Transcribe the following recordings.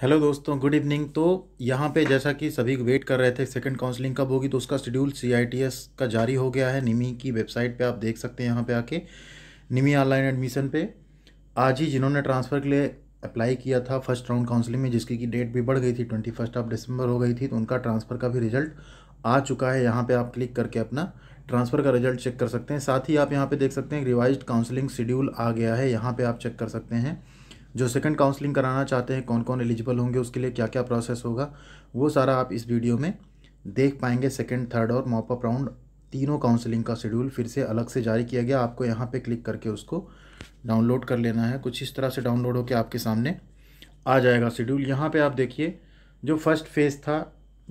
hello दोस्तों good evening तो यहाँ पे जैसा कि सभी वेट कर रहे थे सेकंड काउंसलिंग कब होगी तो उसका शेड्यूल सीआईटीएस का जारी हो गया है निमी की वेबसाइट पे आप देख सकते हैं यहाँ पे आके निमी ऑनलाइन एडमिशन पे आज ही जिन्होंने ट्रांसफ़र के लिए अप्लाई किया था फर्स्ट राउंड काउंसलिंग में जिसकी की डेट भी बढ़ गई थी ट्वेंटी फर्स्ट ऑफ दिसंबर हो गई थी तो उनका ट्रांसफ़र का भी रिजल्ट आ चुका है यहाँ पर आप क्लिक करके अपना ट्रांसफ़र का रिजल्ट चेक कर सकते हैं साथ ही आप यहाँ पर देख सकते हैं रिवाइज काउंसलिंग शेड्यूल आ गया है यहाँ पर आप चेक कर सकते हैं जो सेकंड काउंसलिंग कराना चाहते हैं कौन कौन एलिजिबल होंगे उसके लिए क्या क्या प्रोसेस होगा वो सारा आप इस वीडियो में देख पाएंगे सेकंड थर्ड और मॉपअप राउंड तीनों काउंसलिंग का शेड्यूल फिर से अलग से जारी किया गया आपको यहाँ पर क्लिक करके उसको डाउनलोड कर लेना है कुछ इस तरह से डाउनलोड होकर आपके सामने आ जाएगा शेड्यूल यहाँ पर आप देखिए जो फर्स्ट फेज़ था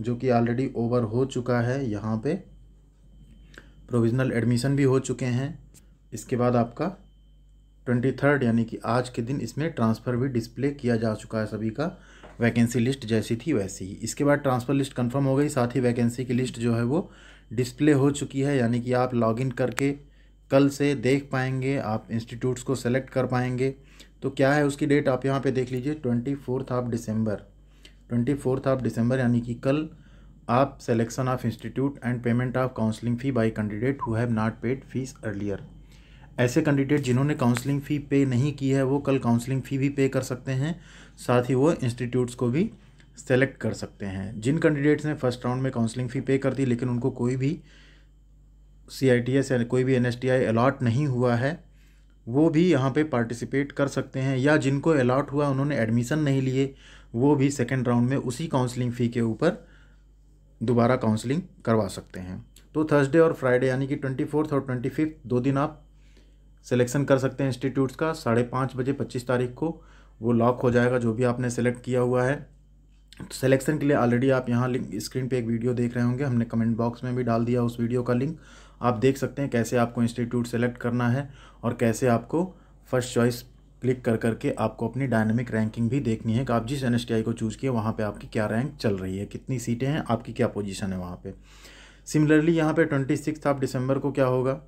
जो कि ऑलरेडी ओवर हो चुका है यहाँ पर प्रोविज़नल एडमिशन भी हो चुके हैं इसके बाद आपका ट्वेंटी थर्ड यानी कि आज के दिन इसमें ट्रांसफ़र भी डिस्प्ले किया जा चुका है सभी का वैकेंसी लिस्ट जैसी थी वैसी ही इसके बाद ट्रांसफ़र लिस्ट कंफर्म हो गई साथ ही वैकेंसी की लिस्ट जो है वो डिस्प्ले हो चुकी है यानी कि आप लॉगिन करके कल से देख पाएंगे आप इंस्टीट्यूट्स को सेलेक्ट कर पाएंगे तो क्या है उसकी डेट आप यहाँ पर देख लीजिए twenty fourth of December twenty fourth of December यानी कि कल आप selection of institute and payment of counselling fee by candidate who have not paid fees earlier ऐसे कैंडिडेट जिन्होंने काउंसलिंग फ़ी पे नहीं की है वो कल काउंसलिंग फ़ी भी पे कर सकते हैं साथ ही वो इंस्टीट्यूट्स को भी सेलेक्ट कर सकते हैं जिन कैंडिडेट्स ने फर्स्ट राउंड में काउंसलिंग फ़ी पे कर दी लेकिन उनको कोई भी सी आई टी एस या कोई भी N S T I allot नहीं हुआ है वो भी यहाँ पे पार्टिसिपेट कर सकते हैं या जिनको अलाट हुआ उन्होंने एडमिशन नहीं लिए वो भी सेकेंड राउंड में उसी काउंसलिंग फ़ी के ऊपर दोबारा काउंसलिंग करवा सकते हैं तो थर्सडे और फ्राइडे यानी कि ट्वेंटी फोर्थ और ट्वेंटी फिफ्थ दो दिन आप सिलेक्शन कर सकते हैं इंस्टीट्यूट्स का साढ़े पाँच बजे पच्चीस तारीख को वो लॉक हो जाएगा जो भी आपने सेलेक्ट किया हुआ है तो सिलेक्शन के लिए ऑलरेडी आप यहाँ लिंक स्क्रीन पे एक वीडियो देख रहे होंगे हमने कमेंट बॉक्स में भी डाल दिया उस वीडियो का लिंक आप देख सकते हैं कैसे आपको इंस्टीट्यूट सेलेक्ट करना है और कैसे आपको फर्स्ट चॉइस क्लिक कर करके आपको अपनी डायनेमिक रैंकिंग भी देखनी है कि आप जिस एन को चूज़ किए वहाँ पर आपकी क्या रैंक चल रही है कितनी सीटें हैं आपकी क्या पोजिशन है वहाँ पर सिमिलरली यहाँ पर ट्वेंटी आप दिसंबर को क्या होगा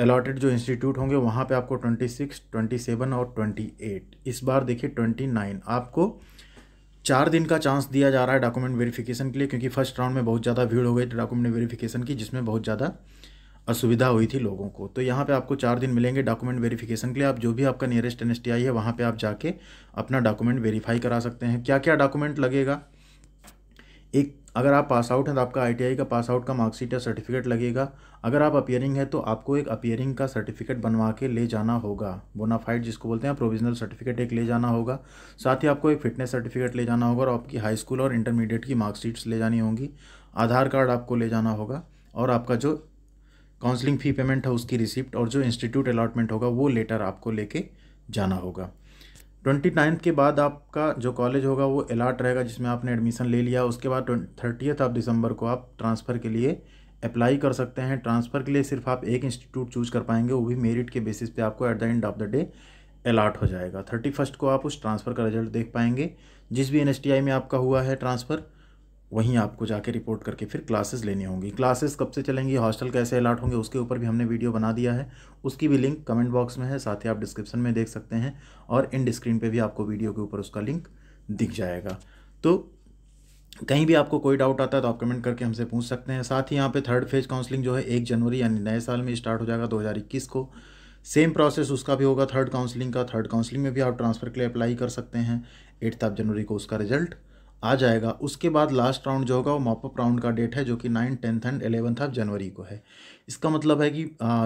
अलॉटेड जो इंस्टीट्यूट होंगे वहाँ पे आपको 26, 27 और 28 इस बार देखिए 29 आपको चार दिन का चांस दिया जा रहा है डॉक्यूमेंट वेरिफिकेशन के लिए क्योंकि फर्स्ट राउंड में बहुत ज़्यादा भीड़ हो गई थी डॉक्यूमेंट वेरिफिकेशन की जिसमें बहुत ज़्यादा असुविधा हुई थी लोगों को तो यहाँ पे आपको चार दिन मिलेंगे डॉक्यूमेंट वेरिफिकेशन के लिए आप जो भी आपका नियरेस्ट एन है वहाँ पर आप जाके अपना डॉक्यूमेंट वेरीफाई करा सकते हैं क्या क्या डॉक्यूमेंट लगेगा एक अगर आप पास आउट हैं तो आपका आई का पास आउट का मार्कशीट या सर्टिफिकेट लगेगा अगर आप अपियरिंग है तो आपको एक अपियरिंग का सर्टिफिकेट बनवा के ले जाना होगा बोनाफाइड जिसको बोलते हैं प्रोविजनल सर्टिफिकेट एक ले जाना होगा साथ ही आपको एक फिटनेस सर्टिफिकेट ले जाना होगा और आपकी हाई स्कूल और इंटरमीडिएट की मार्कशीट्स ले जानी होंगी आधार कार्ड आपको ले जाना होगा और आपका जो काउंसलिंग फ़ी पेमेंट है उसकी रिसिप्ट और जो इंस्टीट्यूट अलाटमेंट होगा वो लेटर आपको लेके जाना होगा ट्वेंटी नाइन्थ के बाद आपका जो कॉलेज होगा वो अलाट रहेगा जिसमें आपने एडमिशन ले लिया उसके बाद थर्टियथ ऑफ दिसंबर को आप ट्रांसफ़र के लिए अप्लाई कर सकते हैं ट्रांसफ़र के लिए सिर्फ आप एक इंस्टीट्यूट चूज़ कर पाएंगे वो भी मेरिट के बेसिस पे आपको at the end of the day allot हो जाएगा थर्टी फर्स्ट को आप उस ट्रांसफ़र का रिजल्ट देख पाएंगे जिस भी एन में आपका हुआ है ट्रांसफ़र वहीं आपको जाके रिपोर्ट करके फिर क्लासेस लेनी होंगी क्लासेस कब से चलेंगी हॉस्टल कैसे अलाट होंगे उसके ऊपर भी हमने वीडियो बना दिया है उसकी भी लिंक कमेंट बॉक्स में है साथ ही आप डिस्क्रिप्शन में देख सकते हैं और इन स्क्रीन पे भी आपको वीडियो के ऊपर उसका लिंक दिख जाएगा तो कहीं भी आपको कोई डाउट आता है तो आप कमेंट करके हमसे पूछ सकते हैं साथ ही यहाँ पे थर्ड फेज काउंसलिंग जो है एक जनवरी यानी नए साल में स्टार्ट हो जाएगा 2021 को सेम प्रोसेस उसका भी होगा थर्ड काउंसलिंग का थर्ड काउंसलिंग में भी आप ट्रांसफ़र के लिए अप्लाई कर सकते हैं एट्थ ऑफ जनवरी को उसका रिजल्ट आ जाएगा उसके बाद लास्ट राउंड जो होगा वो मॉपअप राउंड का डेट है जो कि nine tenth and eleventh of January को है इसका मतलब है कि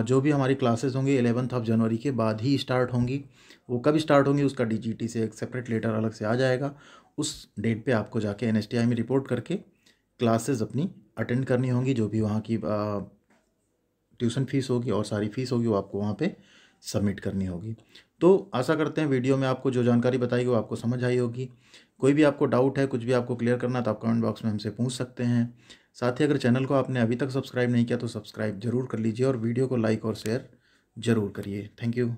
जो भी हमारी क्लासेस होंगी एलेवंथ ऑफ जनवरी के बाद ही स्टार्ट होंगी वो कब स्टार्ट होंगी उसका डीजीटी से एक सेपरेट लेटर अलग से आ जाएगा उस डेट पे आपको जाके एन में रिपोर्ट करके क्लासेज अपनी अटेंड करनी होंगी जो भी वहाँ की ट्यूशन फ़ीस होगी और सारी फ़ीस होगी वो आपको वहाँ पर सबमिट करनी होगी तो आशा करते हैं वीडियो में आपको जो जानकारी बताई वो आपको समझ आई होगी कोई भी आपको डाउट है कुछ भी आपको क्लियर करना तो आप कमेंट बॉक्स में हमसे पूछ सकते हैं साथ ही अगर चैनल को आपने अभी तक सब्सक्राइब नहीं किया तो सब्सक्राइब जरूर कर लीजिए और वीडियो को लाइक और शेयर ज़रूर करिए थैंक यू